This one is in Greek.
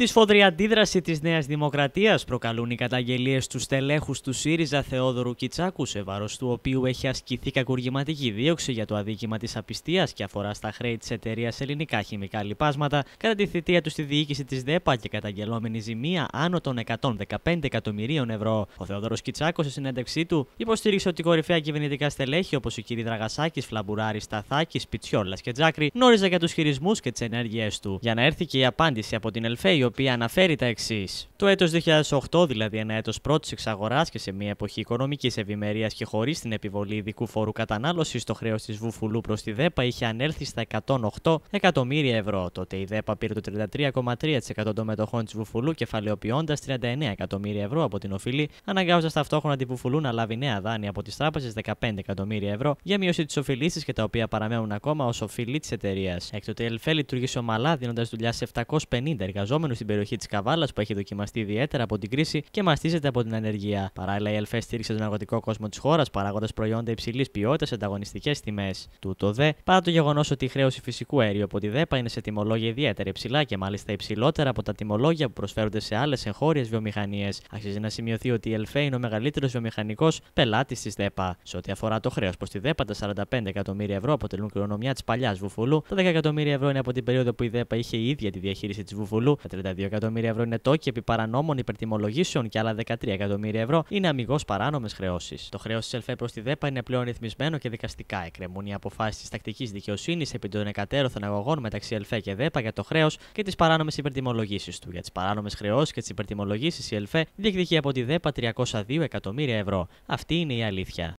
Τη σφοδρή αντίδραση της Νέας Δημοκρατίας προκαλούν οι καταγγελίες του στελέχους του ΣΥΡΙΖΑ Θεόδωρου Κιτσάκου, σε βάρος του οποίου έχει ασκηθεί κακουργηματική δίωξη για το αδίκημα της απιστίας και αφορά στα χρέη της εταιρείας Ελληνικά Χημικά Λοιπάσματα, κατά τη θητεία του στη διοίκηση της ΔΕΠΑ και καταγγελόμενη ζημία άνω των 115 εκατομμυρίων ευρώ. Ο Θεόδωρος Κιτσάκος, σε συνέντευξή του, υποστήριξε ότι κορυφαία κυβερνητικά στελέχη όπως ο κ. Δραγασάκη, Φλαμπουράρη, Σταθάκη, Πιτσιόλα και Τζάκρη γνώριζαν για του χειρισμού και τι ενέργειέ του. Για να έρθει και η απάντηση από την Ελφέ, οποία αναφέρει τα εξής. Το έτος 2008, δηλαδή ένα έτος πρώτης εξαγοράς και σε μια εποχή οικονομικής ευημερίας και χωρίς την επιβολή ειδικού φόρου κατανάλωσης, το χρέος της Βουφουλού προς τη ΔΕΠΑ είχε ανέλθει στα 108 εκατομμύρια ευρώ. Τότε η ΔΕΠΑ πήρε το 33,3% των μετοχών της Βουφουλού, κεφαλαιοποιώντας 39 εκατομμύρια ευρώ από την οφειλή, αναγκάζοντας ταυτόχρονα τη Βουφουλού να λάβει νέα δάνεια από τις τράπεζες 15 εκατομμύρια ευρώ για μείωση της οφειλή και τα οποία παραμένουν ακόμα ως οφειλή της εταιρείας. Έκτοτε η ΕΛΦΕ λειτουργήσε ομαλά δίνοντας δουλειά σε 750 εργαζόμενους στην περιοχή της Καβάλας που έχει δοκιμαστεί ιδιαίτερα από την κρίση και μαστίζεται από την ανεργία. Παράλληλα, η ΕΛΦΕ στήριξε τον αγροτικό κόσμο της χώρας παράγοντας προϊόντα υψηλής ποιότητας σε ανταγωνιστικές τιμές. Τούτο δε, παρά το γεγονός ότι η χρέωση φυσικού αερίου από τη ΔΕΠΑ είναι σε τιμολόγια ιδιαίτερα υψηλά και μάλιστα υψηλότερα από τα τιμολόγια που προσφέρονται σε άλλες εγχώριες βιομηχανίες. Αξίζει να σημειωθεί ότι η ΕΛΦΕ είναι ο μεγαλύτερος βιομηχανικός πελάτης της ΔΕΠΑ. Σε ό,τι αφορά το χρέος προς τη ΔΕΠΑ, τα 45 εκατομμύρια ευρώ αποτελούν κληρονομιά της παλιάς Βουφουλού, τα 10 εκατομμύρια ευρώ είναι από την περίοδο που η ΔΕΠΑ είχε η ίδια τη διαχείριση της Βουφουλού, τα 32 εκατομμύρια ευρώ είναι τόκοι επί παρανόμων υπερτιμολογήσεων και άλλα 13 εκατομμύρια ευρώ είναι αμυγός παράνομες χρεώσεις. Το χρέος της ΕΛΦΕ προς τη ΔΕΠΑ είναι πλέον ρυθμισμένο και δικαστικά. Εκκρεμούν οι αποφάσεις της τακτικής δικαιοσύνης επί των εκατέρωθων αγωγών μεταξύ ΕΛΦΕ και ΔΕΠΑ για το χρέος και τις παράνομες υπερτιμολογήσεις του. Για τις παράνομες χρεώσεις και τις υπερτιμολογήσεις η ΕΛΦΕ διεκδικεί από τη ΔΕΠΑ 302 εκατομμύρια ευρώ. Αυτή είναι η αλήθεια.